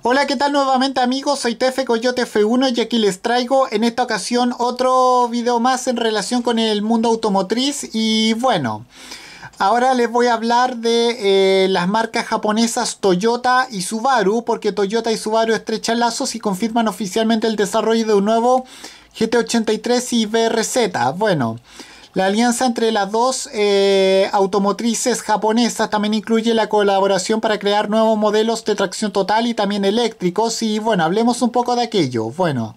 Hola, ¿qué tal nuevamente amigos? Soy Tefe Coyote F1 y aquí les traigo en esta ocasión otro video más en relación con el mundo automotriz y bueno, ahora les voy a hablar de eh, las marcas japonesas Toyota y Subaru porque Toyota y Subaru estrechan lazos y confirman oficialmente el desarrollo de un nuevo GT83 y BRZ. Bueno... La alianza entre las dos eh, automotrices japonesas también incluye la colaboración para crear nuevos modelos de tracción total y también eléctricos. Y bueno, hablemos un poco de aquello. Bueno.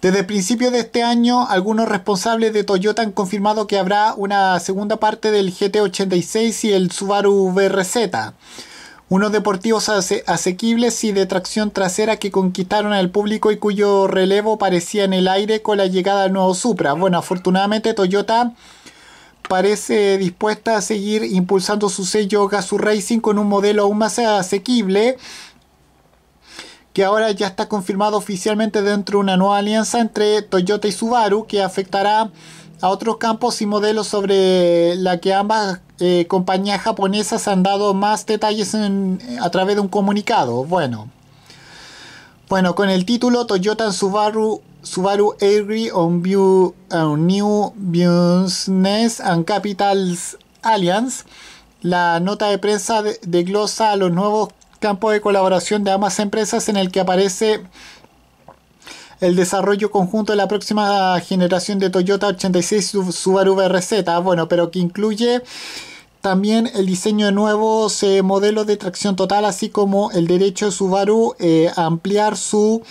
Desde el principio de este año, algunos responsables de Toyota han confirmado que habrá una segunda parte del GT86 y el Subaru VRZ. Unos deportivos asequibles y de tracción trasera que conquistaron al público y cuyo relevo parecía en el aire con la llegada del nuevo Supra. Bueno, afortunadamente Toyota parece dispuesta a seguir impulsando su sello Gazoo Racing con un modelo aún más asequible que ahora ya está confirmado oficialmente dentro de una nueva alianza entre Toyota y Subaru que afectará a otros campos y modelos sobre la que ambas eh, compañías japonesas han dado más detalles a través de un comunicado. Bueno, bueno, con el título Toyota Subaru Subaru eh, on New Business and Capitals Alliance. La nota de prensa de a los nuevos campos de colaboración de ambas empresas en el que aparece el desarrollo conjunto de la próxima generación de Toyota 86 Subaru BRZ, bueno, pero que incluye también el diseño de nuevos modelos de tracción total, así como el derecho de Subaru eh, a ampliar su,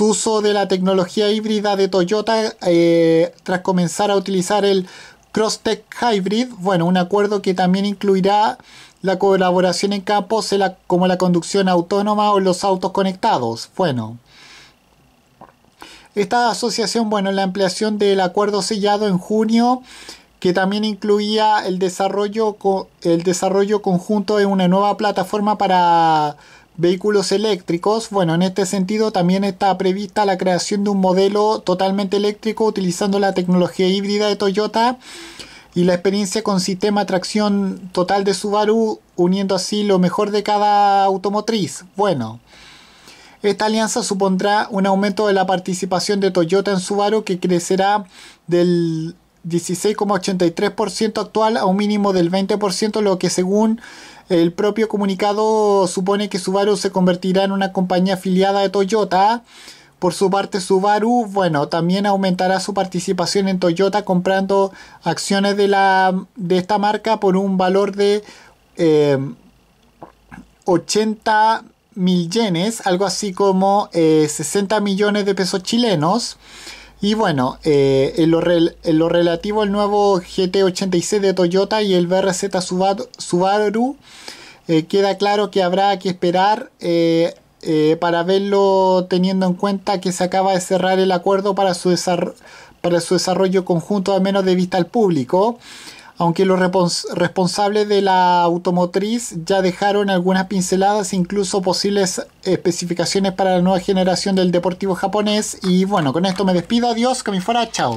uso de la tecnología híbrida de Toyota eh, tras comenzar a utilizar el CrossTech Hybrid. Bueno, un acuerdo que también incluirá la colaboración en campos como la conducción autónoma o los autos conectados. Bueno. Esta asociación, bueno, la ampliación del acuerdo sellado en junio que también incluía el desarrollo, el desarrollo conjunto de una nueva plataforma para vehículos eléctricos. Bueno, en este sentido también está prevista la creación de un modelo totalmente eléctrico utilizando la tecnología híbrida de Toyota y la experiencia con sistema tracción total de Subaru, uniendo así lo mejor de cada automotriz. Bueno, esta alianza supondrá un aumento de la participación de Toyota en Subaru que crecerá del 16,83% actual a un mínimo del 20%, lo que según el propio comunicado supone que Subaru se convertirá en una compañía afiliada de Toyota. Por su parte, Subaru, bueno, también aumentará su participación en Toyota comprando acciones de, la, de esta marca por un valor de 80 mil yenes, algo así como 60 eh, millones de pesos chilenos. Y bueno, eh, en, lo relativo al nuevo GT86 de Toyota y el BRZ Subaru, eh, queda claro que habrá que esperar eh, para verlo teniendo en cuenta que se acaba de cerrar el acuerdo para su, para su desarrollo conjunto, al menos de vista al público aunque los responsables de la automotriz ya dejaron algunas pinceladas, incluso posibles especificaciones para la nueva generación del deportivo japonés. Y bueno, con esto me despido, adiós, que me fuera, chao.